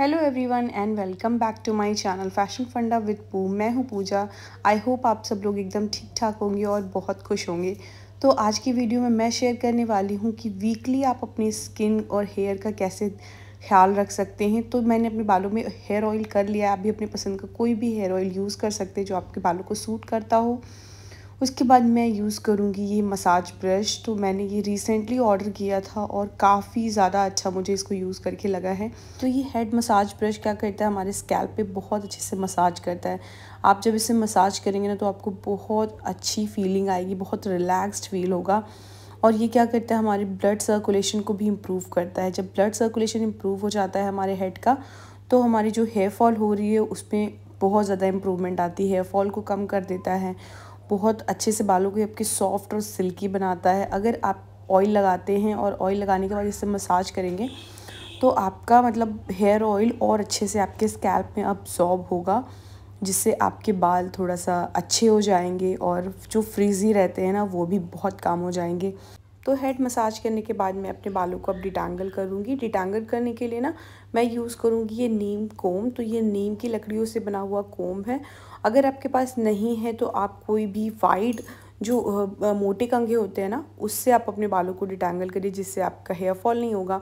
hello everyone and welcome back to my channel fashion funda with Poo मैं हूँ पूजा I hope आप सब लोग एकदम ठीक ठाक होंगे और बहुत खुश होंगे तो आज की वीडियो में मैं शेयर करने वाली हूँ कि वीकली आप अपनी स्किन और हेयर का कैसे ख्याल रख सकते हैं तो मैंने अपने बालों में हेयर ऑयल कर लिया आप भी अपने पसंद का कोई भी हेयर ऑयल यूज़ कर सकते हैं जो आपके बालों को सूट करता हो उसके बाद मैं यूज़ करूँगी ये मसाज ब्रश तो मैंने ये रिसेंटली ऑर्डर किया था और काफ़ी ज़्यादा अच्छा मुझे इसको यूज़ करके लगा है तो ये हेड मसाज ब्रश क्या करता है हमारे स्कैल्प पे बहुत अच्छे से मसाज करता है आप जब इसे मसाज करेंगे ना तो आपको बहुत अच्छी फीलिंग आएगी बहुत रिलैक्सड फील होगा और ये क्या करता है हमारे ब्लड सर्कुलेशन को भी इम्प्रूव करता है जब ब्लड सर्कुलेशन इम्प्रूव हो जाता है हमारे हेड का तो हमारी जो हेयर फॉल हो रही है उसमें बहुत ज़्यादा इम्प्रूवमेंट आती है फॉल को कम कर देता है बहुत अच्छे से बालों को आपके सॉफ्ट और सिल्की बनाता है अगर आप ऑयल लगाते हैं और ऑयल लगाने के बाद इससे मसाज करेंगे तो आपका मतलब हेयर ऑयल और अच्छे से आपके स्कैल्प में अब्जॉर्ब होगा जिससे आपके बाल थोड़ा सा अच्छे हो जाएंगे और जो फ्रीजी रहते हैं ना वो भी बहुत काम हो जाएंगे तो हेड मसाज करने के बाद मैं अपने बालों को अब डिटांगल करूँगी डिटांगल करने के लिए ना मैं यूज़ करूँगी ये नीम कोम तो ये नीम की लकड़ियों से बना हुआ कोम है अगर आपके पास नहीं है तो आप कोई भी वाइड जो मोटे कंघे होते हैं ना उससे आप अपने बालों को डिटेंगल करिए जिससे आपका हेयर फॉल नहीं होगा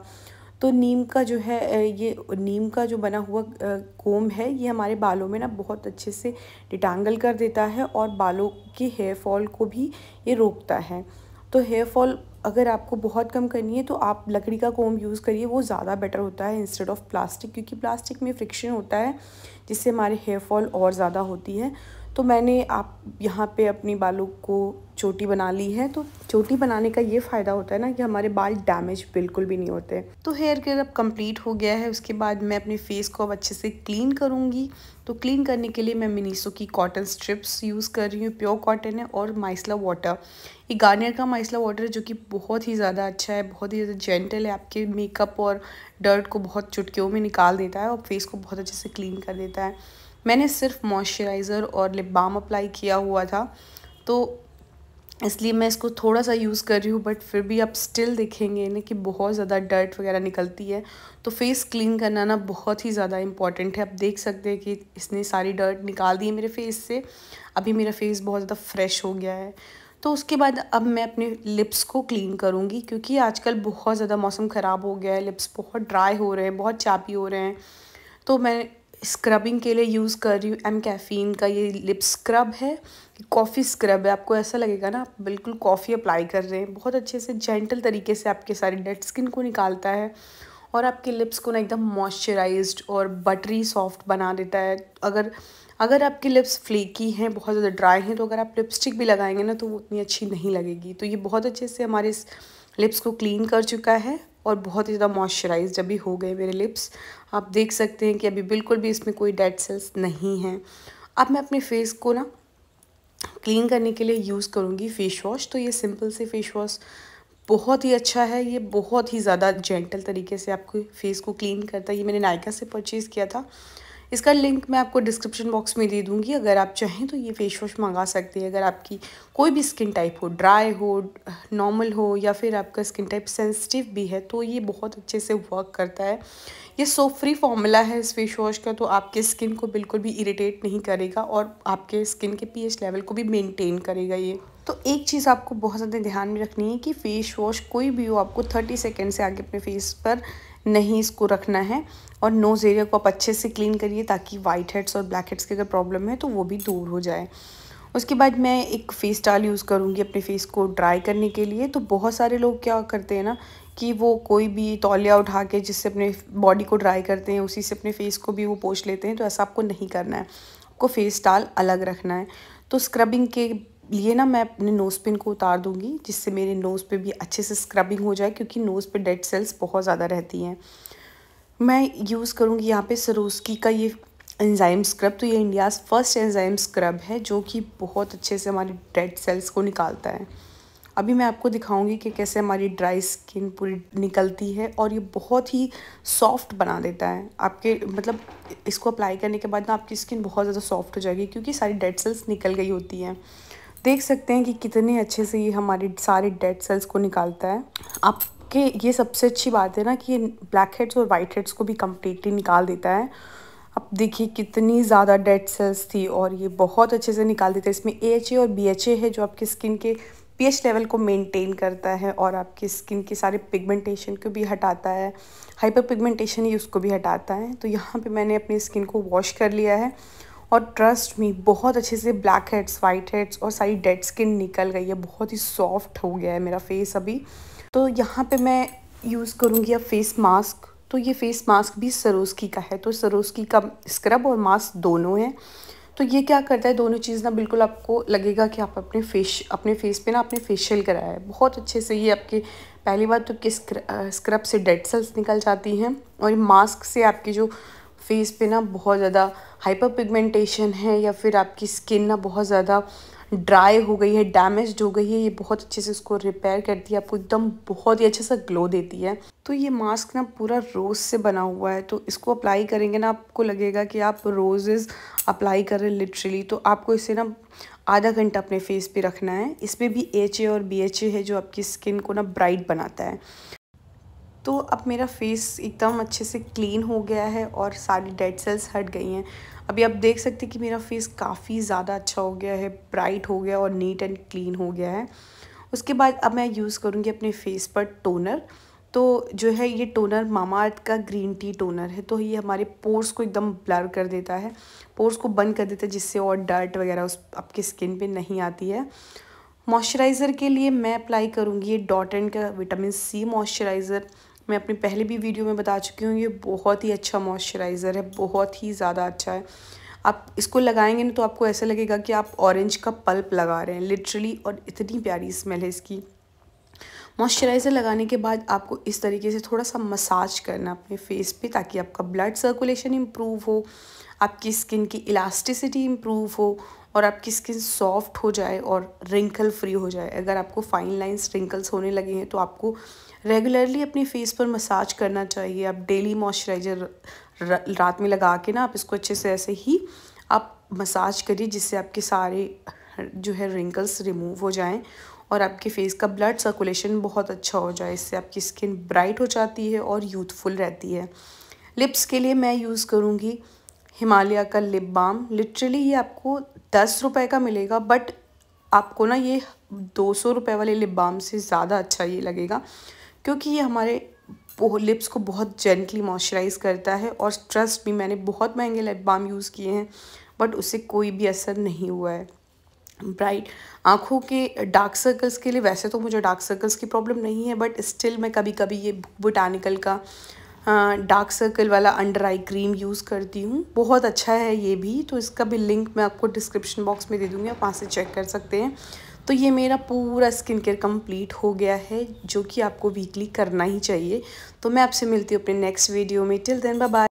तो नीम का जो है ये नीम का जो बना हुआ कोम है ये हमारे बालों में ना बहुत अच्छे से डिटांगल कर देता है और बालों के हेयर फॉल को भी ये रोकता है तो हेयर फॉल अगर आपको बहुत कम करनी है तो आप लकड़ी का कोम यूज़ करिए वो ज़्यादा बेटर होता है इंस्टेड ऑफ प्लास्टिक क्योंकि प्लास्टिक में फ्रिक्शन होता है जिससे हमारे हेयर फॉल और ज़्यादा होती है तो मैंने आप यहाँ पे अपने बालों को चोटी बना ली है तो चोटी बनाने का ये फ़ायदा होता है ना कि हमारे बाल डैमेज बिल्कुल भी नहीं होते तो हेयर केयर अब कंप्लीट हो गया है उसके बाद मैं अपने फेस को अब अच्छे से क्लीन करूँगी तो क्लीन करने के लिए मैं मिनीसो की कॉटन स्ट्रिप्स यूज़ कर रही हूँ प्योर कॉटन है और माइसला वाटर ये गार्नियर का माइसला वाटर है जो कि बहुत ही ज़्यादा अच्छा है बहुत ही ज़्यादा जेंटल है आपके मेकअप और डर्ट को बहुत चुटकियों में निकाल देता है और फेस को बहुत अच्छे से क्लीन कर देता है मैंने सिर्फ मॉइस्चराइज़र और लिप बाम अप्लाई किया हुआ था तो इसलिए मैं इसको थोड़ा सा यूज़ कर रही हूँ बट फिर भी आप स्टिल देखेंगे इन्हें कि बहुत ज़्यादा डर्ट वगैरह निकलती है तो फेस क्लीन करना ना बहुत ही ज़्यादा इम्पॉर्टेंट है आप देख सकते हैं कि इसने सारी डर्ट निकाल दी है मेरे फेस से अभी मेरा फेस बहुत ज़्यादा फ्रेश हो गया है तो उसके बाद अब मैं अपने लिप्स को क्लीन करूँगी क्योंकि आजकल बहुत ज़्यादा मौसम ख़राब हो गया है लिप्स बहुत ड्राई हो रहे हैं बहुत चापी हो रहे हैं तो मैं स्क्रबिंग के लिए यूज़ कर रही हूँ एम कैफ़ीन का ये लिप स्क्रब है कॉफ़ी स्क्रब है आपको ऐसा लगेगा ना आप बिल्कुल कॉफ़ी अप्लाई कर रहे हैं बहुत अच्छे से जेंटल तरीके से आपके सारी डेड स्किन को निकालता है और आपके लिप्स को ना एकदम मॉइस्चराइज्ड और बटरी सॉफ्ट बना देता है अगर अगर आपके लिप्स फ्लेकी हैं बहुत ज़्यादा ड्राई हैं तो अगर आप लिपस्टिक भी लगाएंगे ना तो वो उतनी अच्छी नहीं लगेगी तो ये बहुत अच्छे से हमारे लिप्स को क्लीन कर चुका है और बहुत ही ज़्यादा मॉइस्चराइज अभी हो गए मेरे लिप्स आप देख सकते हैं कि अभी बिल्कुल भी इसमें कोई डेड सेल्स नहीं हैं अब मैं अपने फेस को ना क्लीन करने के लिए यूज़ करूँगी फ़ेस वॉश तो ये सिंपल से फ़ेस वॉश बहुत ही अच्छा है ये बहुत ही ज़्यादा जेंटल तरीके से आपको फेस को क्लीन करता है ये मैंने नायका से परचेज़ किया था इसका लिंक मैं आपको डिस्क्रिप्शन बॉक्स में दे दूँगी अगर आप चाहें तो ये फेस वॉश मंगा सकते हैं अगर आपकी कोई भी स्किन टाइप हो ड्राई हो नॉर्मल हो या फिर आपका स्किन टाइप सेंसिटिव भी है तो ये बहुत अच्छे से वर्क करता है ये सोप फ्री फॉर्मूला है इस फेस वॉश का तो आपके स्किन को बिल्कुल भी इरीटेट नहीं करेगा और आपके स्किन के पी लेवल को भी मेनटेन करेगा ये तो एक चीज़ आपको बहुत ज़्यादा ध्यान में रखनी है कि फेस वॉश कोई भी हो आपको थर्टी सेकेंड से आगे अपने फेस पर नहीं इसको रखना है और नोज़ एरिया को आप अच्छे से क्लीन करिए ताकि वाइट हेड्स और ब्लैक हेड्स की अगर प्रॉब्लम है तो वो भी दूर हो जाए उसके बाद मैं एक फेस स्टाइल यूज़ करूँगी अपने फेस को ड्राई करने के लिए तो बहुत सारे लोग क्या करते हैं ना कि वो कोई भी तौलिया उठा के जिससे अपने बॉडी को ड्राई करते हैं उसी से अपने फेस को भी वो पोछ लेते हैं तो ऐसा आपको नहीं करना है आपको फेस स्टाइल अलग रखना है तो स्क्रबिंग के लिए ना मैं अपने नोज़ पिन को उतार दूँगी जिससे मेरे नोज़ पे भी अच्छे से स्क्रबिंग हो जाए क्योंकि नोज़ पे डेड सेल्स बहुत ज़्यादा रहती हैं मैं यूज़ करूँगी यहाँ पे सरोस्की का ये एंजाइम स्क्रब तो ये इंडियाज़ फर्स्ट एंजाइम स्क्रब है जो कि बहुत अच्छे से हमारी डेड सेल्स को निकालता है अभी मैं आपको दिखाऊँगी कि कैसे हमारी ड्राई स्किन पूरी निकलती है और ये बहुत ही सॉफ्ट बना देता है आपके मतलब इसको अप्लाई करने के बाद ना आपकी स्किन बहुत ज़्यादा सॉफ्ट हो जाएगी क्योंकि सारी डेड सेल्स निकल गई होती हैं देख सकते हैं कि कितने अच्छे से ये हमारी सारे डेड सेल्स को निकालता है आप कि ये सबसे अच्छी बात है ना कि ये ब्लैक हेड्स और वाइट हेड्स को भी कम्प्लीटली निकाल देता है अब देखिए कितनी ज़्यादा डेड सेल्स थी और ये बहुत अच्छे से निकाल देता है इसमें ए और बी है जो आपकी स्किन के एच लेवल को मेनटेन करता है और आपकी स्किन के सारे पिगमेंटेशन को भी हटाता है हाइपर पिगमेंटेशन ही उसको भी हटाता है तो यहाँ पर मैंने अपनी स्किन को वॉश कर लिया है और ट्रस्ट में बहुत अच्छे से ब्लैक हेड्स वाइट हेड्स और सारी डेड स्किन निकल गई है बहुत ही सॉफ्ट हो गया है मेरा फेस अभी तो यहाँ पे मैं यूज़ करूँगी अब फेस मास्क तो ये फेस मास्क भी सरोस्की का है तो सरोस्की का स्क्रब और मास्क दोनों हैं तो ये क्या करता है दोनों चीज़ ना बिल्कुल आपको लगेगा कि आप अपने फेस अपने फेस पे ना आपने फेशियल कराया है बहुत अच्छे से ये आपके पहली बार तो आपके स्क्रब से डेड सेल्स निकल जाती हैं और मास्क से आपके जो फेस पे ना बहुत ज़्यादा हाइपर पिगमेंटेशन है या फिर आपकी स्किन ना बहुत ज़्यादा ड्राई हो गई है डैमेज हो गई है ये बहुत अच्छे से इसको रिपेयर करती है आपको एकदम बहुत ही अच्छा सा ग्लो देती है तो ये मास्क ना पूरा रोज़ से बना हुआ है तो इसको अप्लाई करेंगे ना आपको लगेगा कि आप रोजेज़ अप्लाई कर रहे लिटरली तो आपको इसे ना आधा घंटा अपने फेस पे रखना है इसमें भी एच और बी है जो आपकी स्किन को ना ब्राइट बनाता है तो अब मेरा फेस एकदम अच्छे से क्लीन हो गया है और सारी डेड सेल्स हट गई हैं अभी आप देख सकते हैं कि मेरा फेस काफ़ी ज़्यादा अच्छा हो गया है ब्राइट हो गया और नीट एंड क्लीन हो गया है उसके बाद अब मैं यूज़ करूँगी अपने फेस पर टोनर तो जो है ये टोनर मामा अर्थ का ग्रीन टी टोनर है तो ये हमारे पोर्स को एकदम ब्लर कर देता है पोर्स को बंद कर देता है जिससे और डर्ट वगैरह उस आपकी स्किन पे नहीं आती है मॉइस्चराइज़र के लिए मैं अप्लाई करूँगी ये डॉट एंड का विटामिन सी मॉइस्चराइज़र मैं अपनी पहले भी वीडियो में बता चुकी हूँ ये बहुत ही अच्छा मॉइस्चराइज़र है बहुत ही ज़्यादा अच्छा है आप इसको लगाएंगे ना तो आपको ऐसा लगेगा कि आप ऑरेंज का पल्प लगा रहे हैं लिटरली और इतनी प्यारी स्मेल है इसकी मॉइस्चराइज़र लगाने के बाद आपको इस तरीके से थोड़ा सा मसाज करना अपने फेस पे ताकि आपका ब्लड सर्कुलेशन इम्प्रूव हो आपकी स्किन की इलास्टिसिटी इम्प्रूव हो और आपकी स्किन सॉफ्ट हो जाए और रिंकल फ्री हो जाए अगर आपको फाइन लाइन्स रिंकल्स होने लगे हैं तो आपको रेगुलरली अपनी फेस पर मसाज करना चाहिए आप डेली मॉइस्चराइज़र रात में लगा के ना आप इसको अच्छे से ऐसे ही आप मसाज करिए जिससे आपके सारे जो है रिंकल्स रिमूव हो जाएं और आपके फेस का ब्लड सर्कुलेशन बहुत अच्छा हो जाए इससे आपकी स्किन ब्राइट हो जाती है और यूथफुल रहती है लिप्स के लिए मैं यूज़ करूँगी हिमालय का लिप बाम लिटरली ये आपको दस रुपये का मिलेगा बट आपको ना ये दो सौ रुपये वाले लिप बाम से ज़्यादा अच्छा ये लगेगा क्योंकि ये हमारे लिप्स को बहुत जेंटली मॉइस्चराइज करता है और ट्रस्ट भी मैंने बहुत महंगे लिप बाम यूज़ किए हैं बट उससे कोई भी असर नहीं हुआ है ब्राइट आँखों के डार्क सर्कल्स के लिए वैसे तो मुझे डार्क सर्कल्स की प्रॉब्लम नहीं है बट स्टिल मैं कभी कभी ये बुटानिकल का डार्क सर्कल वाला अंडर आई क्रीम यूज़ करती हूँ बहुत अच्छा है ये भी तो इसका भी लिंक मैं आपको डिस्क्रिप्शन बॉक्स में दे दूँगी आप वहाँ से चेक कर सकते हैं तो ये मेरा पूरा स्किन केयर कंप्लीट हो गया है जो कि आपको वीकली करना ही चाहिए तो मैं आपसे मिलती हूँ अपने नेक्स्ट वीडियो में टिल देन बाय